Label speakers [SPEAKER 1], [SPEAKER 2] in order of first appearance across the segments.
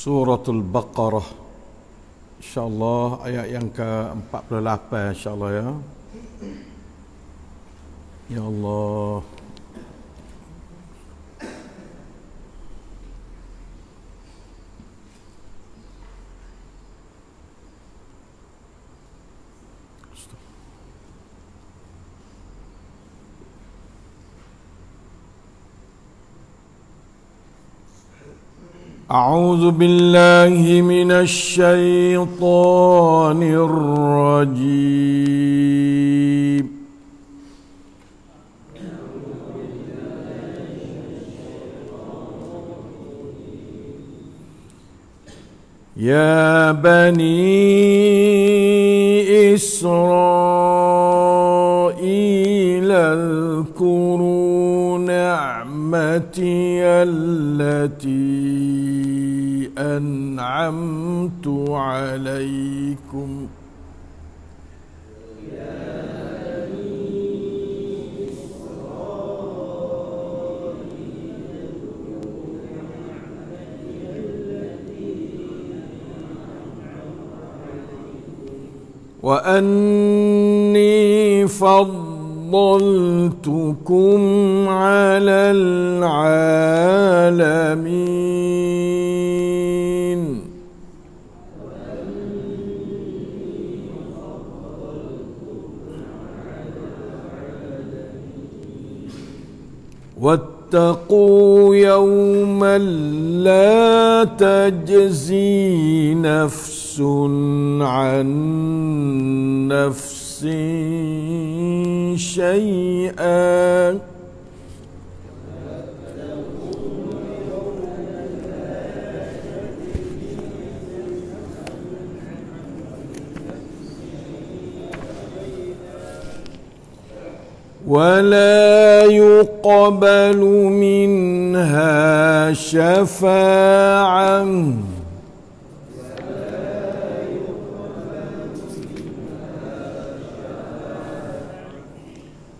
[SPEAKER 1] Suratul Baqarah InsyaAllah ayat yang ke-48 InsyaAllah ya Ya Allah أعوذ بالله من الشيطان الرجيم يا بني إسرائيل اذكروا نعمتي التي أنعمت عليكم وأني فضلتكم على العالمين واتقوا يوما لا تجزي نفس عن نفس شيئا ولا يقبل منها شفاعة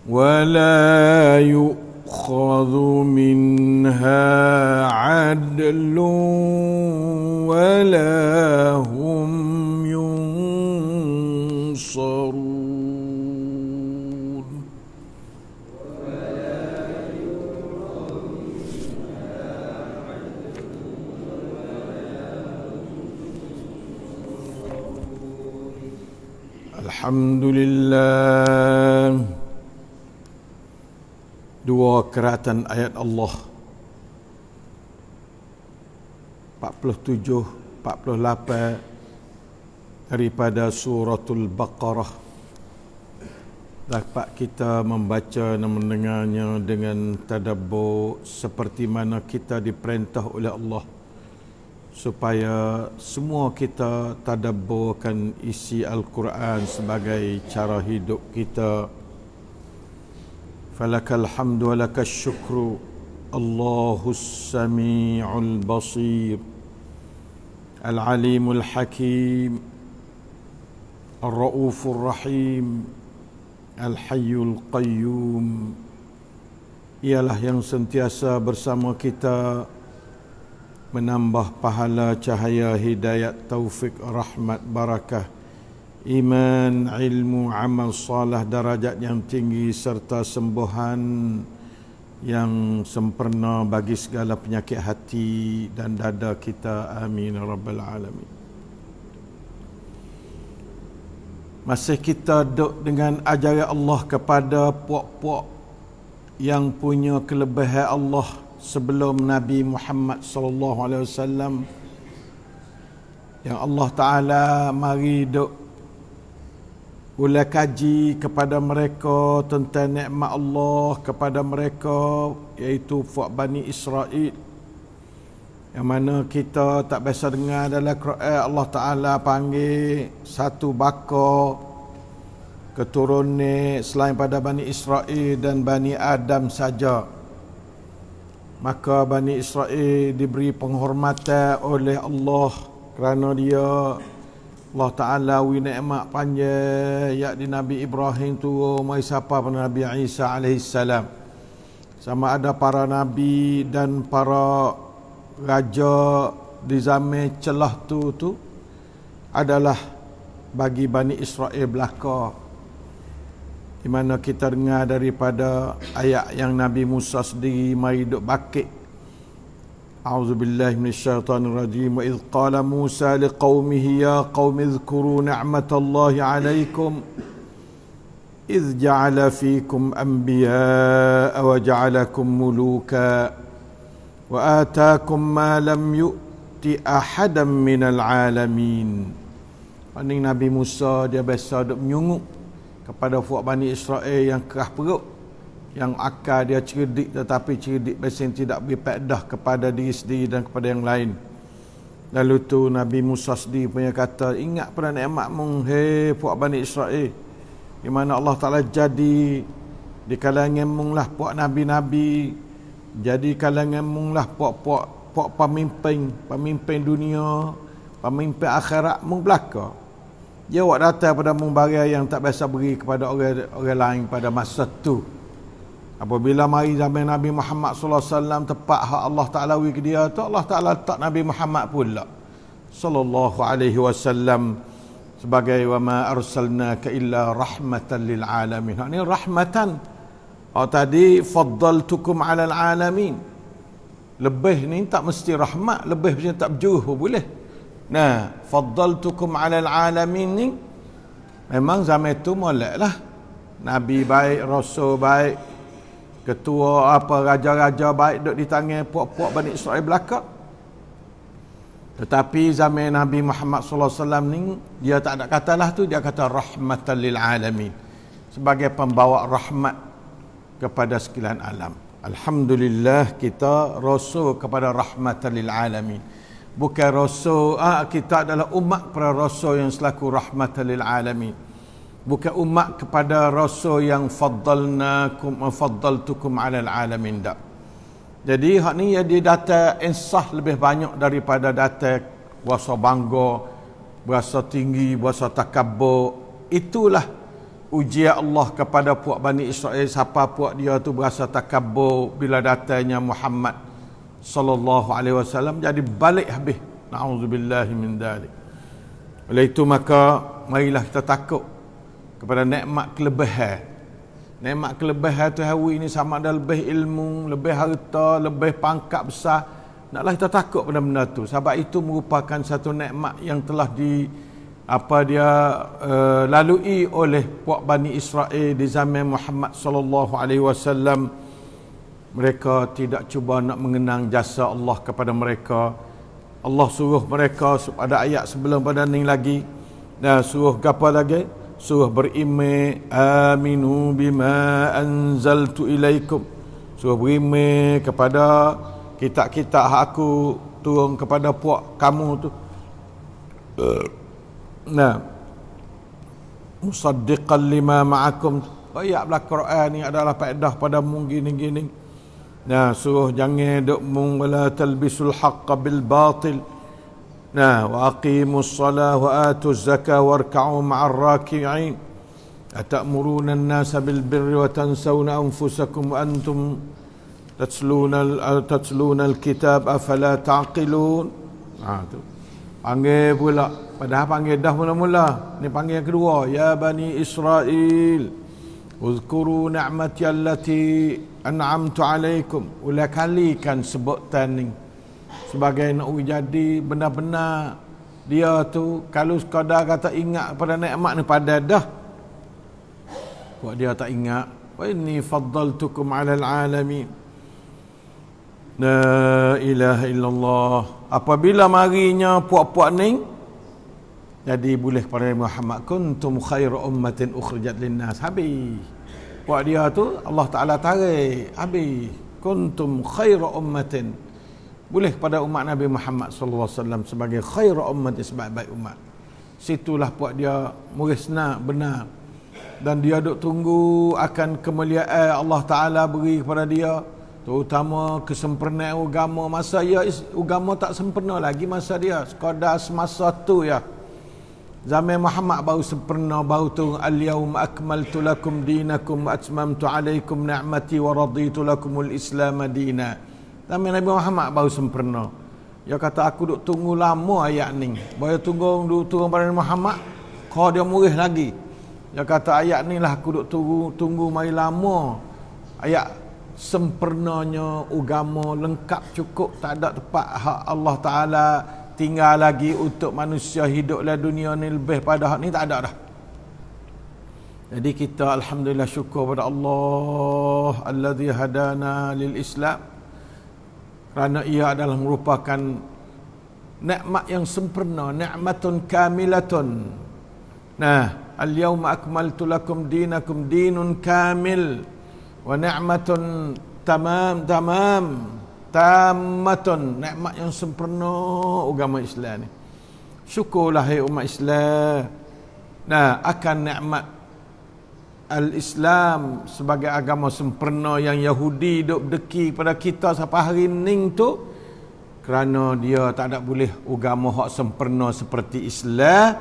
[SPEAKER 1] ولا يؤخذ منها عدل ولا هو الحمد لله دو كرات آيات الله 47 48 daripada suratul baqarah dapat kita membaca dan mendengarnya dengan tadabbur seperti mana kita diperintah oleh Allah supaya semua kita tadabburkan isi al-Quran sebagai cara hidup kita falakal hamdu wa lakal syukru Allahus sami'ul basir al-alimul hakim ar-raufur rahim al-hayyul qayyum ialah yang sentiasa bersama kita menambah pahala cahaya hidayat taufik rahmat barakah iman ilmu amal salah darajat yang tinggi serta sembuhan yang sempurna bagi segala penyakit hati dan dada kita amin ya rabbal alamin masih kita duduk dengan ajaran Allah kepada puak-puak yang punya kelebihan Allah sebelum Nabi Muhammad sallallahu alaihi wasallam yang Allah Taala mari duk ulah kaji kepada mereka tentang nikmat Allah kepada mereka iaitu buat Bani Israel yang mana kita tak biasa dengar dalam Quran Allah Taala panggil satu bako keturunan selain pada Bani Israel dan Bani Adam saja maka Bani Israel diberi penghormatan oleh Allah kerana dia Allah Ta'ala wi ni'mat panjang yak di Nabi Ibrahim tu mai siapa pun Nabi Isa alaihi salam sama ada para nabi dan para raja di zaman celah tu tu adalah bagi Bani Israel belakang di mana kita dengar daripada ayat yang Nabi Musa sendiri mai duk bakit. A'udzubillahi minasyaitanirrajim. Wa idh qala Musa liqaumihi ya qaumi dhkuru ni'matallahi 'alaikum idh ja'ala fikum anbiya'a wa ja'alakum muluka wa ataakum ma lam yu'ti ahadan minal 'alamin. Ini Nabi Musa dia biasa duk menyungut kepada fuad Bani Israel yang kerah perut yang akal dia cerdik tetapi cerdik mesin tidak berpedah kepada diri sendiri dan kepada yang lain lalu tu Nabi Musa sendiri punya kata ingat pada nikmat menghe fuad Bani Israel di mana Allah Ta'ala jadi di kalangan munglah puak Nabi-Nabi jadi kalangan munglah puak-puak puak pemimpin pemimpin dunia pemimpin akhirat mu belakang dia awak datang pada membayar yang tak biasa beri kepada orang orang lain pada masa tu apabila mari zaman Nabi Muhammad sallallahu alaihi wasallam tepat hak Allah Taala wi ke dia tu Allah Taala tak Nabi Muhammad pula sallallahu alaihi wasallam sebagai wa ma arsalnaka illa rahmatan lil alamin ini rahmatan oh tadi faddaltukum ala alamin lebih ni tak mesti rahmat lebih punya tak berjuruh boleh Nah, faddaltukum ala alamin ni memang zaman tu molek lah. Nabi baik, rasul baik, ketua apa raja-raja baik duk di tangan puak-puak Bani israil belaka. Tetapi zaman Nabi Muhammad sallallahu alaihi wasallam ni dia tak ada kata lah tu dia kata rahmatan lil alamin sebagai pembawa rahmat kepada sekalian alam. Alhamdulillah kita rasul kepada rahmatan lil alamin bukan rasul ah kita adalah umat para rasul yang selaku rahmatan lil alamin bukan umat kepada rasul yang faddalnakum wa faddaltukum ala al alamin dak jadi hak ni dia data insah lebih banyak daripada data bahasa bangga bahasa tinggi bahasa takabbur itulah ujian Allah kepada puak Bani Israel siapa puak dia tu bahasa takabbur bila datanya Muhammad sallallahu alaihi wasallam jadi balik habis naudzubillahi min dalik oleh itu maka marilah kita takut kepada nikmat kelebihan nikmat kelebihan tu hawi ini sama ada lebih ilmu lebih harta lebih pangkat besar naklah kita takut pada benda tu sebab itu merupakan satu nikmat yang telah di apa dia uh, lalui oleh puak Bani Israel di zaman Muhammad sallallahu alaihi wasallam mereka tidak cuba nak mengenang jasa Allah kepada mereka Allah suruh mereka pada ayat sebelum pada ni lagi dan suruh gapa lagi suruh berime aminu bima anzaltu ilaikum suruh berime kepada kitab-kitab hak aku turun kepada puak kamu tu nah musaddiqan lima ma'akum ayat belakang Quran ni adalah faedah pada mungkin gini-gini Nah, suruh jangan duk mengwala talbisul haqqa bil batil. Nah, wa aqimus salah wa atuz zakah wa arka'u ma'ar raki'in. Atamuruna nasa bil birri wa tansawna anfusakum wa antum tatsluna tatsluna al-kitab afala ta'qilun. Ah tu. Panggil pula. Padahal panggil dah mula-mula. Ni panggil yang kedua. Ya Bani Israel. Uzkuru ni'mati allati an'amtu alaikum. Ulah kali kan sebutan ni. Sebagai nak jadi benar-benar dia tu kalau sekadar kata ingat pada nikmat ni pada dah. Buat dia tak ingat. Wa inni faddaltukum 'ala al-'alamin. La ilaha illallah. Apabila marinya puak-puak ni jadi boleh kepada Nabi Muhammad kuntum khairu ummatin ukhrijat linnas. Habis. Buat dia tu Allah Taala tarik. Habis. Kuntum khairu ummatin. Boleh kepada umat Nabi Muhammad sallallahu alaihi wasallam sebagai khairu ummat sebaik-baik umat. Situlah buat dia murisna benar. Dan dia dok tunggu akan kemuliaan Allah Taala beri kepada dia. Terutama kesempurnaan agama masa ia agama tak sempurna lagi masa dia sekadar semasa tu ya. Zaman Muhammad baru sempurna baru tu al-yawm akmaltu lakum dinakum atmamtu alaikum ni'mati wa raditu lakum al-islam dina. Zaman Nabi Muhammad baru sempurna. Dia kata aku duk tunggu lama ayat ni. Boleh tunggu duk turun pada Muhammad, kau dia murih lagi. Dia kata ayat ni lah aku duk tunggu tunggu mai lama. Ayat sempurnanya agama lengkap cukup tak ada tempat hak Allah Taala tinggal lagi untuk manusia hidup dalam dunia ni lebih pada hak ni tak ada dah. Jadi kita alhamdulillah syukur pada Allah allazi hadana lil Islam. Kerana ia adalah merupakan nikmat yang sempurna, nikmatun kamilatun. Nah, al-yawma akmaltu lakum dinakum dinun kamil wa ni'matun tamam tamam tamatun nikmat yang sempurna agama Islam ni syukurlah hai umat Islam nah akan nikmat al-Islam sebagai agama sempurna yang Yahudi duk deki pada kita sampai hari ni tu kerana dia tak ada boleh agama hak sempurna seperti Islam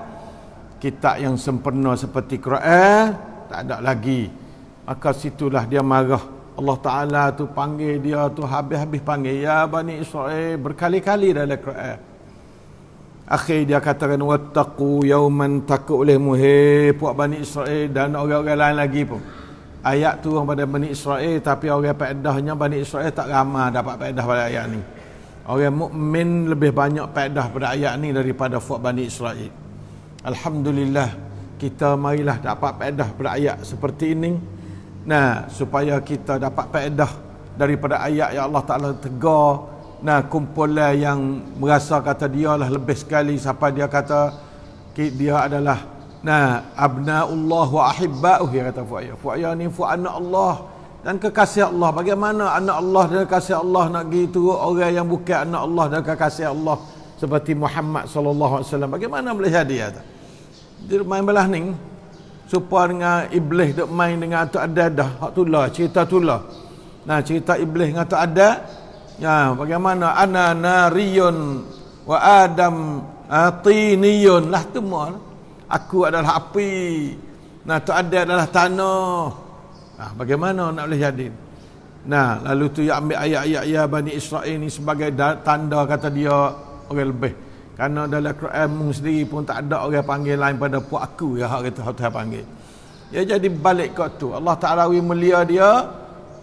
[SPEAKER 1] kitab yang sempurna seperti Quran tak ada lagi maka situlah dia marah Allah Ta'ala tu panggil dia tu habis-habis panggil Ya Bani Israel berkali-kali dalam Quran Akhir dia katakan Wattaku yauman takut oleh muhe Puak Bani Israel dan orang-orang lain lagi pun Ayat tu orang pada Bani Israel Tapi orang pedahnya Bani Israel tak ramah dapat pedah pada ayat ni Orang mukmin lebih banyak pedah pada ayat ni Daripada puak Bani Israel Alhamdulillah kita marilah dapat pedah pada ayat seperti ini Nah, supaya kita dapat faedah daripada ayat yang Allah Taala tegar. Nah, kumpulan yang merasa kata dia lah lebih sekali siapa dia kata dia adalah nah abnaullah wa ahibbauhi kata Fuaya. Fuaya ni fu anak Allah dan kekasih Allah. Bagaimana anak Allah dan kekasih Allah nak pergi turut orang yang bukan anak Allah dan kekasih Allah seperti Muhammad sallallahu alaihi wasallam. Bagaimana boleh jadi ya? Dia main belah ni supaya dengan iblis duk main dengan atuk ada dah hak tulah cerita tulah nah cerita iblis dengan atuk ada ya bagaimana ana nariyun wa adam atiniyun lah tu mal aku adalah api nah atuk ada adalah tanah nah bagaimana nak boleh jadi nah lalu tu yang ambil ayat-ayat ya bani israel ni sebagai tanda kata dia orang lebih Karena dalam Quran mung sendiri pun tak ada orang panggil lain pada puak aku ya hak kata hak Tuhan panggil. Ya jadi balik kat tu. Allah Taala wi mulia dia,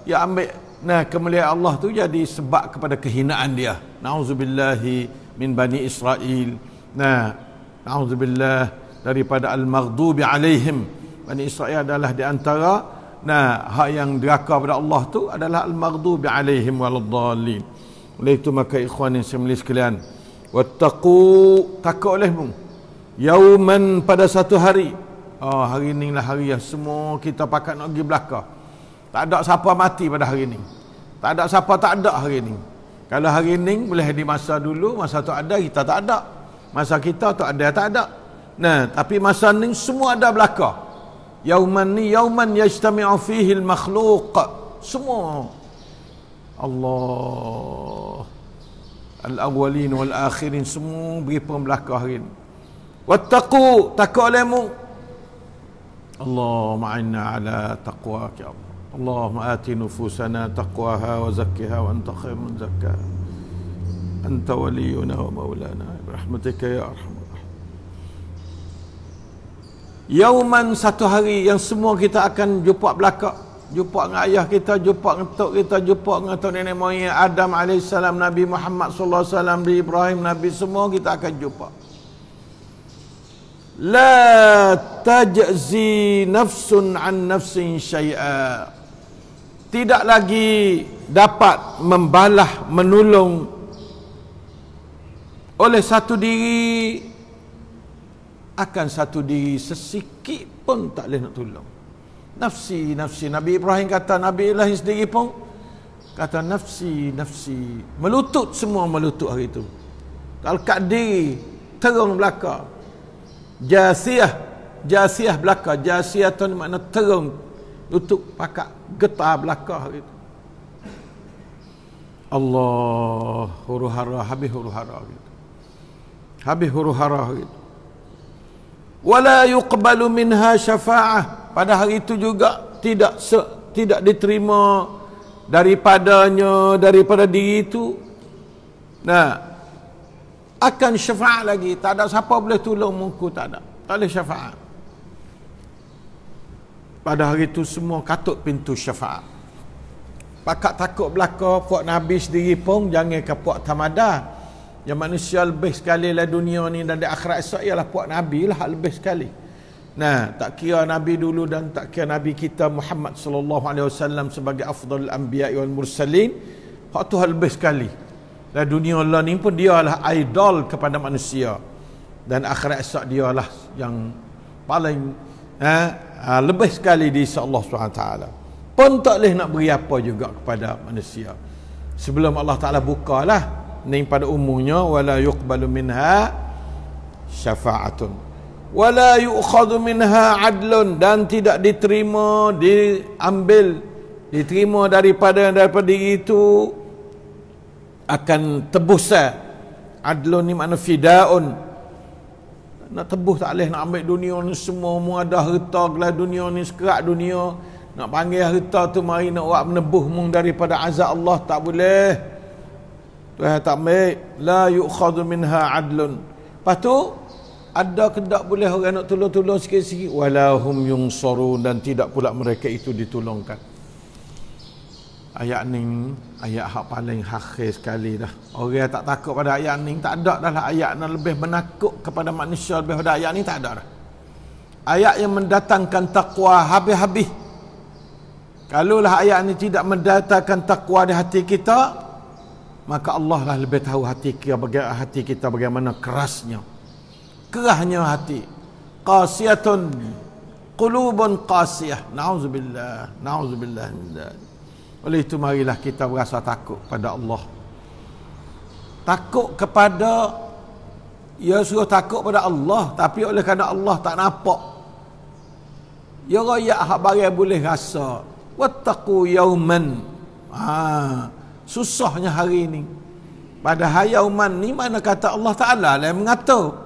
[SPEAKER 1] ya ambil nah kemuliaan Allah tu jadi sebab kepada kehinaan dia. Nauzubillahi min bani Israel. Nah, nauzubillah daripada al-maghdubi alaihim. Bani Israel adalah di antara nah hak yang diraka pada Allah tu adalah al-maghdubi alaihim waladdallin. Oleh itu maka ikhwan yang sekalian, wattaqu olehmu, yauman pada satu hari oh hari lah hari yang semua kita pakai nak pergi belaka tak ada siapa mati pada hari ini tak ada siapa tak ada hari ini kalau hari ini boleh di masa dulu masa tu ada kita tak ada masa kita tu ada tak ada nah tapi masa ini semua ada belaka yauman ni yauman yajtami'u fihi al makhluq semua Allah al-awwalin wal akhirin semua beri pembelakah hari ni wattaqu taqallamu Allahumma inna ala taqwaka ya Allah Allahumma ati nufusana taqwaha wa zakkiha wa anta khairun zakka anta waliyuna wa maulana rahmatika ya arhamar rahimin yauman satu hari yang semua kita akan jumpa belakang jumpa dengan ayah kita, jumpa dengan tok kita, jumpa dengan tok nenek moyang Adam alaihissalam, Nabi Muhammad sallallahu alaihi wasallam, Nabi Ibrahim, Nabi semua kita akan jumpa. La tajzi nafsun an nafsin syai'a. Tidak lagi dapat membalah, menolong oleh satu diri akan satu diri sesikit pun tak boleh nak tolong. Nafsi, nafsi. Nabi Ibrahim kata, Nabi Ibrahim sendiri pun kata nafsi, nafsi. Melutut semua melutut hari itu. Talkat diri, terung belaka. Jasiah, jasiah belaka. Jasiah tu makna terung. Lutut pakat getah belaka hari itu. Allah huru hara, habis huru hara hari itu. Habis huru hara hari itu. Wala yuqbalu minha syafa'ah pada hari itu juga tidak se, tidak diterima daripadanya daripada diri itu nah akan syafaat lagi tak ada siapa boleh tolong muku tak ada tak boleh syafaat pada hari itu semua katuk pintu syafaat pakat takut belaka puak nabi sendiri pun jangan ke puak tamada yang manusia lebih sekali lah dunia ni dan di akhirat esok ialah puak nabi lah lebih sekali Nah, tak kira Nabi dulu dan tak kira Nabi kita Muhammad sallallahu alaihi wasallam sebagai afdal anbiya wal mursalin, hak tu hal lebih sekali. Dan dunia Allah ni pun dia dialah idol kepada manusia. Dan akhirat esok dialah yang paling ha, ha, lebih sekali di sisi Allah Subhanahu taala. Pun tak boleh nak beri apa juga kepada manusia. Sebelum Allah Taala bukalah ini pada umumnya wala yuqbalu minha syafa'atun wala yu'khadhu minha adlun dan tidak diterima diambil diterima daripada daripada itu akan tebusan eh. adlun ni makna fidaun nak tebus tak boleh nak ambil dunia ni semua mu ada harta gelah dunia ni sekerat dunia nak panggil harta tu mari nak buat menebus mu daripada azab Allah tak boleh Tuhan tak ambil la yu'khadhu minha adlun lepas ada ke tak boleh orang nak tolong-tolong sikit-sikit walahum yunsarun dan tidak pula mereka itu ditolongkan ayat ni ayat hak paling akhir sekali dah orang tak takut pada ayat ni tak ada dah lah ayat yang lebih menakut kepada manusia lebih pada ayat ni tak ada dah ayat yang mendatangkan takwa habis-habis kalaulah ayat ni tidak mendatangkan takwa di hati kita maka Allah lah lebih tahu hati kita bagaimana kerasnya kerahnya hati qasiyatun qulubun qasiyah naudzubillah naudzubillah oleh itu marilah kita berasa takut pada Allah takut kepada ya suruh takut pada Allah tapi oleh kerana Allah tak nampak ya raya hak barang boleh rasa wattaqu yauman ha susahnya hari ini pada hari yauman ni mana kata Allah Taala lah yang mengatakan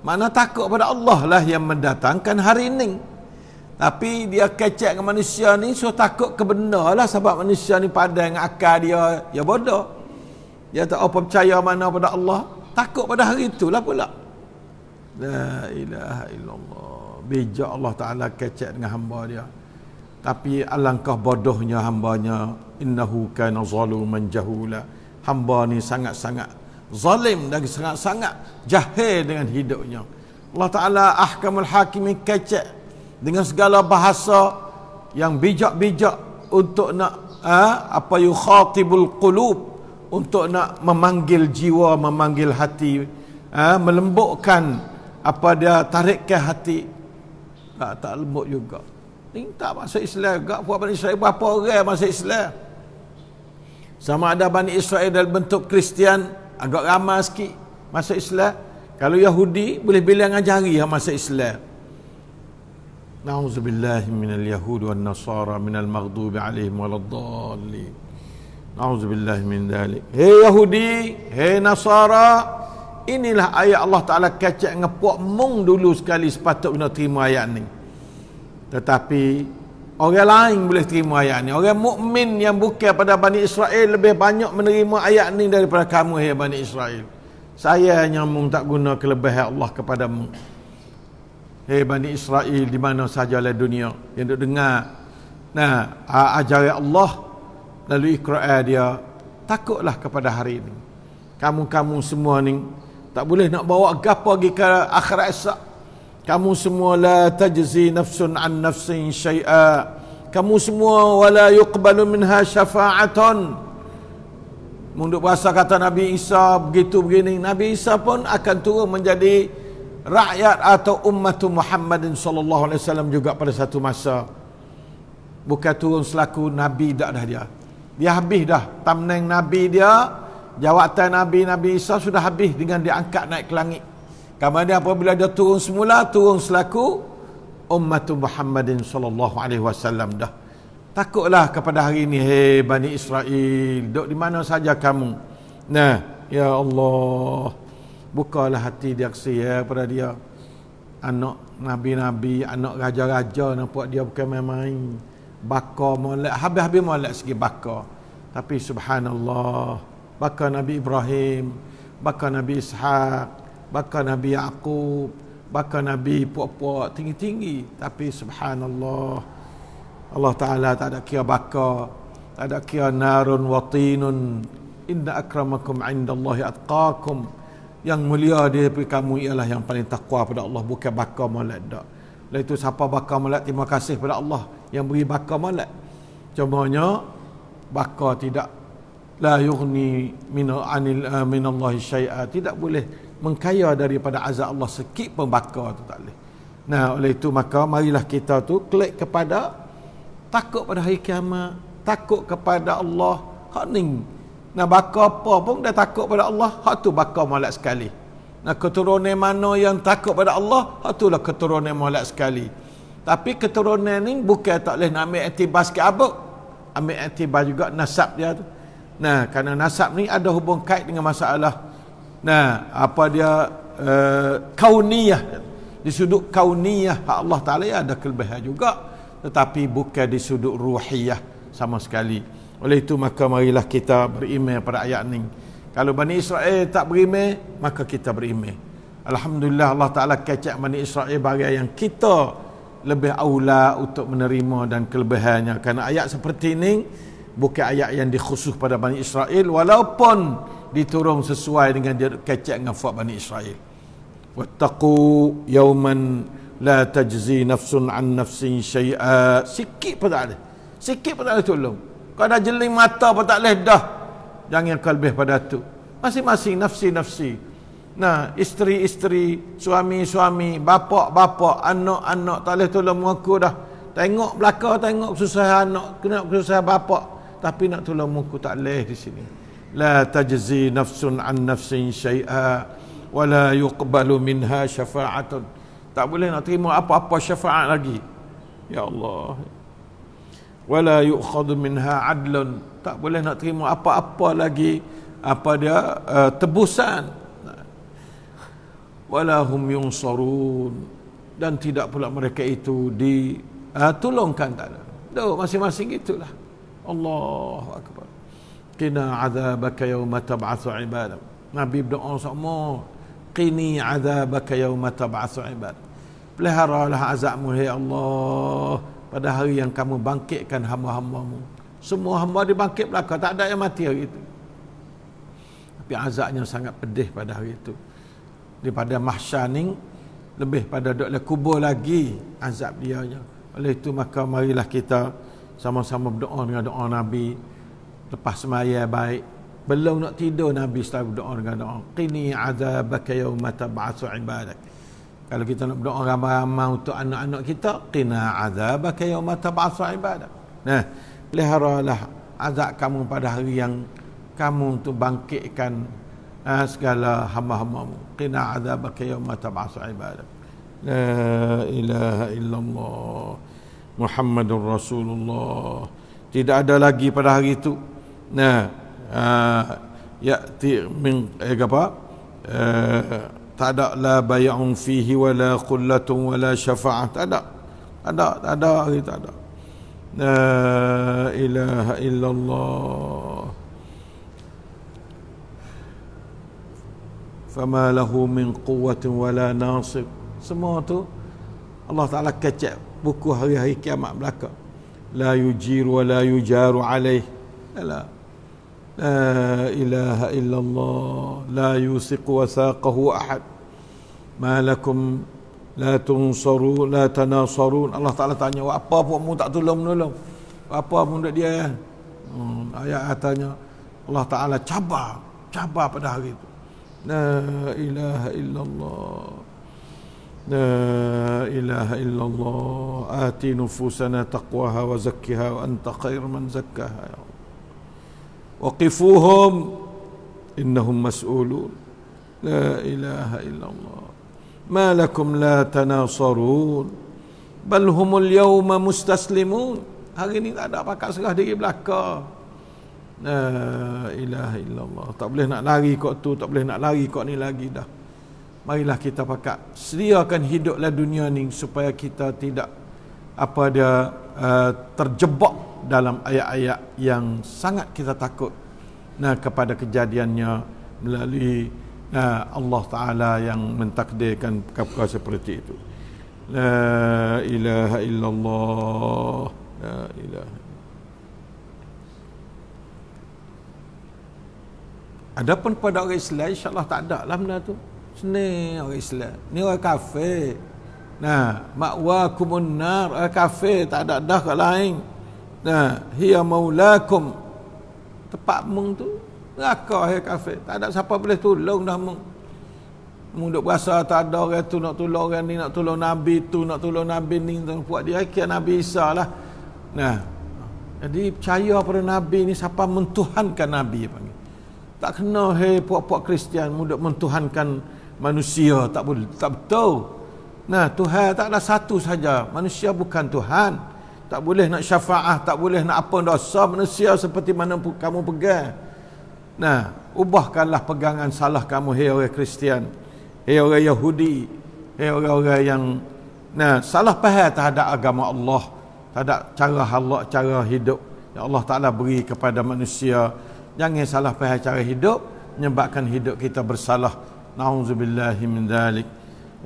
[SPEAKER 1] mana takut pada Allah lah yang mendatangkan hari ini. Tapi dia kecek ke manusia ni so takut ke benda lah sebab manusia ni pada dengan akal dia. Ya bodoh. Dia tak apa percaya mana pada Allah. Takut pada hari itulah pula. La ilaha illallah. Bijak Allah Ta'ala kecek dengan hamba dia. Tapi alangkah bodohnya hambanya. Innahu kana zaluman jahula. Hamba ni sangat-sangat zalim lagi sangat-sangat jahil dengan hidupnya Allah Ta'ala ahkamul hakim kecek dengan segala bahasa yang bijak-bijak untuk nak ha, apa yukhatibul qulub untuk nak memanggil jiwa memanggil hati ha, melembutkan apa dia tarikkan hati tak tak lembut juga ini tak masuk Islam juga buat Bani Israel berapa orang masuk Islam sama ada Bani Israel dalam bentuk Kristian agak ramai sikit masa Islam. Kalau Yahudi boleh bilang jari masa Islam. Nauzubillah minal yahud wan nasara minal maghdubi alaihim waladdallin. Nauzubillah min dalik. Hei Yahudi, hei Nasara, inilah ayat Allah Taala kacak ngepuak mung dulu sekali sepatutnya terima ayat ni. Tetapi Orang lain boleh terima ayat ni. Orang mukmin yang bukan pada Bani Israel lebih banyak menerima ayat ni daripada kamu ya Bani Israel. Saya hanya mung tak guna kelebihan Allah kepada mu. Hei Bani Israel di mana sahaja lah dunia yang duk dengar. Nah, ah, ajaran Allah lalu al dia takutlah kepada hari ini. Kamu-kamu semua ni tak boleh nak bawa gapo lagi ke akhirat esok kamu semua la tajzi nafsun an nafsin syai'a kamu semua wala yuqbalu minha syafa'atun Menurut bahasa kata Nabi Isa begitu begini Nabi Isa pun akan turun menjadi rakyat atau umat Muhammadin sallallahu alaihi wasallam juga pada satu masa bukan turun selaku nabi dah dah dia dia habis dah tamneng nabi dia jawatan nabi Nabi Isa sudah habis dengan diangkat naik ke langit Kemudian apabila dia turun semula, turun selaku ummatu Muhammadin sallallahu alaihi wasallam dah. Takutlah kepada hari ini, hei Bani Israel, duduk di mana saja kamu. Nah, ya Allah, bukalah hati dia kasi ya pada dia. Anak Nabi-Nabi, anak Raja-Raja nampak dia bukan main-main. Bakar molek, habis-habis molek segi bakar. Tapi subhanallah, bakar Nabi Ibrahim, bakar Nabi Ishaq, bakal Nabi Yaakub bakal Nabi puak-puak tinggi-tinggi tapi subhanallah Allah Ta'ala tak ada kira bakal tak ada kira narun wa tinun inna akramakum inda Allahi atqakum yang mulia dia daripada kamu ialah yang paling takwa pada Allah bukan bakar malak tak lepas itu siapa bakar malak terima kasih pada Allah yang beri bakar malak cumanya bakar tidak la yughni min anil eh, min Allah syai'a tidak boleh mengkaya daripada azab Allah sekik pembakar tu tak boleh. Nah, oleh itu maka marilah kita tu klik kepada takut pada hari kiamat, takut kepada Allah, hening. Nah, bakar apa pun dah takut pada Allah, hak tu bakar malak sekali. Nah, keturunan mana yang takut pada Allah, hak tu lah keturunan malak sekali. Tapi keturunan ni bukan tak boleh nak ambil aktibar sikit apa. Ambil aktibar juga nasab dia tu. Nah, kerana nasab ni ada hubung kait dengan masalah Nah, apa dia uh, kauniyah di sudut kauniyah Allah Taala ya ada kelebihan juga tetapi bukan di sudut ruhiyah sama sekali. Oleh itu maka marilah kita beriman pada ayat ini. Kalau Bani Israel tak beriman, maka kita beriman. Alhamdulillah Allah Taala kecek Bani Israel bagi yang kita lebih aula untuk menerima dan kelebihannya. Karena ayat seperti ini bukan ayat yang dikhusus pada Bani Israel walaupun diturung sesuai dengan dia kecek dengan fuad Bani Israel wattaqu yawman la tajzi nafsun an nafsin syai'a sikit pun tak ada sikit pun tak ada tolong kau dah jeling mata pun tak leh dah jangan kau lebih pada tu masing-masing nafsi-nafsi nah isteri-isteri suami-suami bapa-bapa anak-anak tak leh tolong aku dah tengok belakang tengok kesusahan anak kena kesusahan bapa tapi nak tolong aku tak leh di sini لا تجزي نفس عن نفس شيئا ولا يقبل منها شفاعة tak boleh nak terima apa-apa syafaat lagi ya Allah wala yu'khadhu minha adlun tak boleh nak terima apa-apa lagi apa dia uh, tebusan wala hum yunsarun dan tidak pula mereka itu di uh, eh, tolongkan tak ada masing-masing gitulah Allahu akbar qina azabaka yawma tab'ath ibada nabi berdoa sama qini azabaka yawma tab'ath ibada peliharalah azabmu ya Allah pada hari yang kamu bangkitkan hamba-hambamu semua hamba dibangkit belaka tak ada yang mati hari itu tapi azabnya sangat pedih pada hari itu daripada mahsyar lebih pada dok kubur lagi azab dia oleh itu maka marilah kita sama-sama berdoa dengan doa nabi lepas semayah baik belum nak tidur Nabi setelah berdoa dengan doa qini azabaka yawmata ba'asu ibadak kalau kita nak berdoa ramai-ramai untuk anak-anak kita qina azabaka yawmata ba'asu ibadak nah peliharalah azab kamu pada hari yang kamu untuk bangkitkan uh, segala hamba-hambamu qina azabaka yawmata ba'asu ibadak La ilaha illallah Muhammadur Rasulullah Tidak ada lagi pada hari itu يأتي من إجابة tak ada la bay'un fihi wala qullatun wala syafa'ah tak ada tak ada tak ada lagi tak ada la ilaha illallah fama lahu min quwwatin wala nasib semua tu Allah Taala kecek buku hari-hari kiamat belaka la yujir wala yujaru alaih alah لا إله إلا الله لا يوثق وثاقه أحد ما لكم لا تنصرون لا تناصرون الله تعالى تعني وأبا بأمو تعتلم نلم وأبا بأمو دي آيات الله تعالى تبع تبع pada hari itu لا إله إلا الله لا إله إلا الله آتي نفوسنا تقواها وزكها وأنت خير من زكاها يا الله waqifuhum innahum mas'ulun la ilaha illallah ma lakum la tanasarun bal humul yawma mustaslimun hari ni tak ada pakat serah diri belaka la ilaha illallah tak boleh nak lari kok tu tak boleh nak lari kok ni lagi dah marilah kita pakat sediakan hiduplah dunia ni supaya kita tidak apa dia uh, terjebak dalam ayat-ayat yang sangat kita takut nah kepada kejadiannya melalui nah, Allah taala yang mentakdirkan perkara seperti itu la ilaha illallah la ilaha Adapun kepada orang Islam insya-Allah tak ada lah benda tu. Sini orang Islam. Ni orang kafir. Nah, ma'wa kumun orang kafir tak ada dah kat lain. Nah, hiya maulakum. Tempat mung tu neraka hai kafir. Tak ada siapa boleh tolong dah mung. Mung duk berasa tak ada orang tu nak tolong orang ni, nak tolong nabi tu, nak tolong nabi ni, nak buat dia kan nabi Isa lah. Nah. Jadi percaya pada nabi ni siapa mentuhankan nabi panggil. Tak kena he, puak-puak Kristian mung duk mentuhankan manusia tak boleh tak betul. Nah, Tuhan tak ada satu saja. Manusia bukan Tuhan tak boleh nak syafaah tak boleh nak apa dosa manusia seperti mana pun kamu pegang nah ubahkanlah pegangan salah kamu hai orang Kristian hai orang Yahudi hai orang-orang yang nah salah faham terhadap agama Allah terhadap cara Allah cara hidup yang Allah Taala beri kepada manusia jangan salah faham cara hidup menyebabkan hidup kita bersalah na'udzubillahi min dalik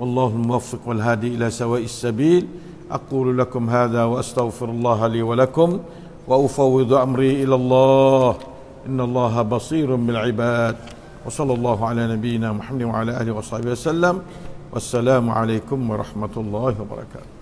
[SPEAKER 1] wallahu muwaffiq wal hadi ila sawa'is sabil اقول لكم هذا واستغفر الله لي ولكم وافوض امري الى الله ان الله بصير بالعباد وصلى الله على نبينا محمد وعلى اله وصحبه وسلم والسلام عليكم ورحمه الله وبركاته